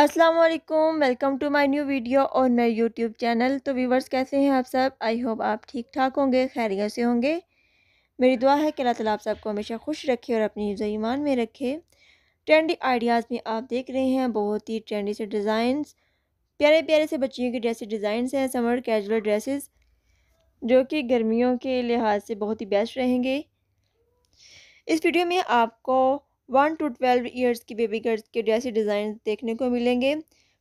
अस्सलाम वालेकुम welcome to my new video और नए यूट्यूब चैनल तो व्यूवर्स कैसे हैं आप सब आई होप आप ठीक ठाक होंगे खैरियत से होंगे मेरी दुआ है कि अल्लाह ताला आप सबको हमेशा खुश रखे और अपनी ईमान में रखे ट्रेंडी आइडियाज़ में आप देख रहे हैं बहुत ही ट्रेंडी से डिज़ाइंस प्यारे प्यारे से बच्चियों के ड्रेसेस डिज़ाइंस हैं समर कैजुअल ड्रेसेस जो कि गर्मियों के लिहाज से बहुत ही बेस्ट रहेंगे इस वीडियो में आपको वन टू ट्वेल्व ईयर्स की बेबी गर्ल्स के ड्रेसी डिज़ाइन देखने को मिलेंगे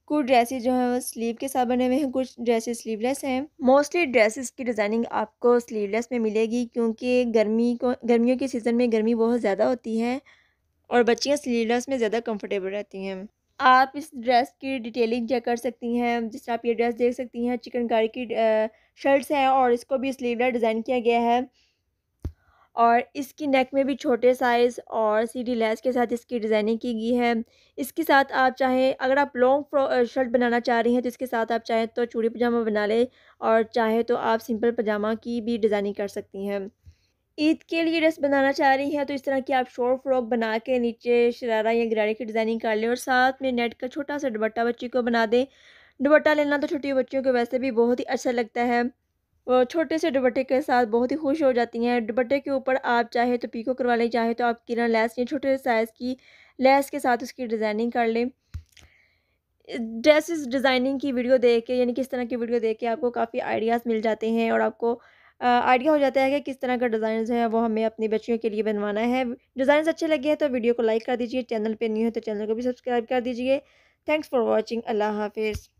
कुछ ड्रेसेस जो हैं वो स्लीव के साथ बने हुए हैं कुछ ड्रेसेस स्लीवलेस हैं मोस्टली ड्रेसेस की डिज़ाइनिंग आपको स्लीवलेस में मिलेगी क्योंकि गर्मी को गर्मियों के सीज़न में गर्मी बहुत ज़्यादा होती है और बच्चियाँ स्लीवलेस में ज़्यादा कंफर्टेबल रहती हैं आप इस ड्रेस की डिटेलिंग चेक कर सकती हैं जिस आप ये ड्रेस देख सकती हैं चिकनकारी की शर्ट्स हैं और इसको भी स्लीवलेस डिज़ाइन किया गया है और इसकी नेक में भी छोटे साइज़ और सीधी लेस के साथ इसकी डिज़ाइनिंग की गई है इसके साथ आप चाहें अगर आप लॉन्ग शर्ट बनाना चाह रही हैं तो इसके साथ आप चाहें तो चूड़ी पजामा बना लें और चाहे तो आप सिंपल पजामा की भी डिज़ाइनिंग कर सकती हैं ईद के लिए ड्रेस बनाना चाह रही हैं तो इस तरह की आप शॉर्ट फ्रॉक बना के नीचे शरारा या गिरारे की डिज़ाइनिंग कर लें और साथ में नेट का छोटा सा दुपट्टा बच्ची को बना दें दुपट्टा लेना तो छोटी बच्चियों को वैसे भी बहुत ही अच्छा लगता है छोटे से दुपट्टे के साथ बहुत ही खुश हो जाती हैं दुपट्टे के ऊपर आप चाहे तो पीको करवा लें चाहे तो आप किरण लैस या छोटे साइज़ की लैस के साथ उसकी डिज़ाइनिंग कर लें ड्रेसेस डिज़ाइनिंग की वीडियो देख के यानी किस तरह की वीडियो देख के आपको काफ़ी आइडियाज़ मिल जाते हैं और आपको आइडिया हो जाता है कि किस तरह का डिज़ाइन है वो हमें अपनी बच्चियों के लिए बनवाना है डिज़ाइन अच्छे लगे हैं तो वीडियो को लाइक कर दीजिए चैनल पर न्यू है तो चैनल को भी सब्सक्राइब कर दीजिए थैंक्स फॉर वॉचिंग अल्लाह हाफिज़